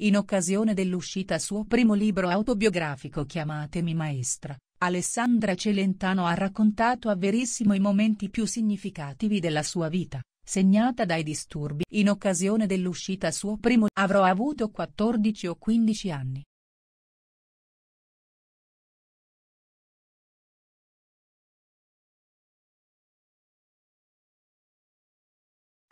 In occasione dell'uscita suo primo libro autobiografico Chiamatemi maestra, Alessandra Celentano ha raccontato a Verissimo i momenti più significativi della sua vita, segnata dai disturbi. In occasione dell'uscita suo primo avrò avuto 14 o 15 anni,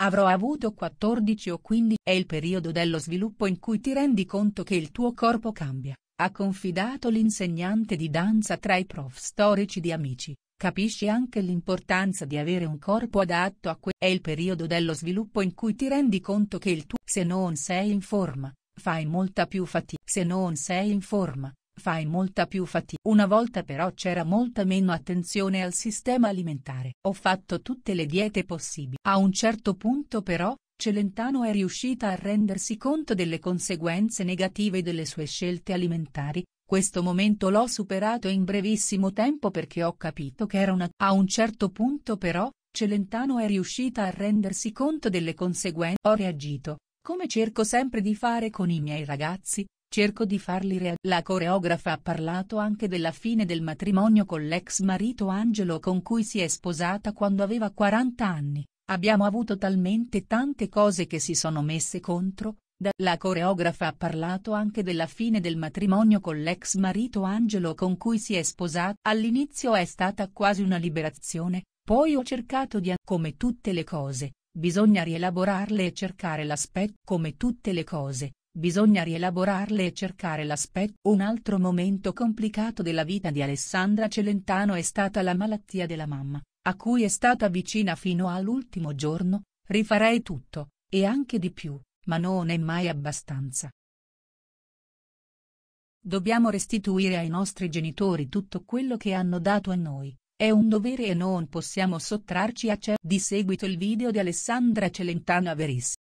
Avrò avuto 14 o 15 è il periodo dello sviluppo in cui ti rendi conto che il tuo corpo cambia, ha confidato l'insegnante di danza tra i prof storici di Amici. Capisci anche l'importanza di avere un corpo adatto a quel è il periodo dello sviluppo in cui ti rendi conto che il tuo se non sei in forma, fai molta più fatica. Se non sei in forma, Fai molta più fatica. Una volta però c'era molta meno attenzione al sistema alimentare. Ho fatto tutte le diete possibili. A un certo punto però, Celentano è riuscita a rendersi conto delle conseguenze negative delle sue scelte alimentari, questo momento l'ho superato in brevissimo tempo perché ho capito che era una... A un certo punto però, Celentano è riuscita a rendersi conto delle conseguenze. Ho reagito, come cerco sempre di fare con i miei ragazzi, Cerco di farli rea. La coreografa ha parlato anche della fine del matrimonio con l'ex marito Angelo con cui si è sposata quando aveva 40 anni. Abbiamo avuto talmente tante cose che si sono messe contro, la coreografa ha parlato anche della fine del matrimonio con l'ex marito Angelo con cui si è sposata. All'inizio è stata quasi una liberazione, poi ho cercato di... Come tutte le cose, bisogna rielaborarle e cercare l'aspetto. Come tutte le cose, bisogna rielaborarle e cercare l'aspetto. Un altro momento complicato della vita di Alessandra Celentano è stata la malattia della mamma, a cui è stata vicina fino all'ultimo giorno, rifarei tutto, e anche di più, ma non è mai abbastanza. Dobbiamo restituire ai nostri genitori tutto quello che hanno dato a noi, è un dovere e non possiamo sottrarci a ciò. Di seguito il video di Alessandra Celentano Averissi.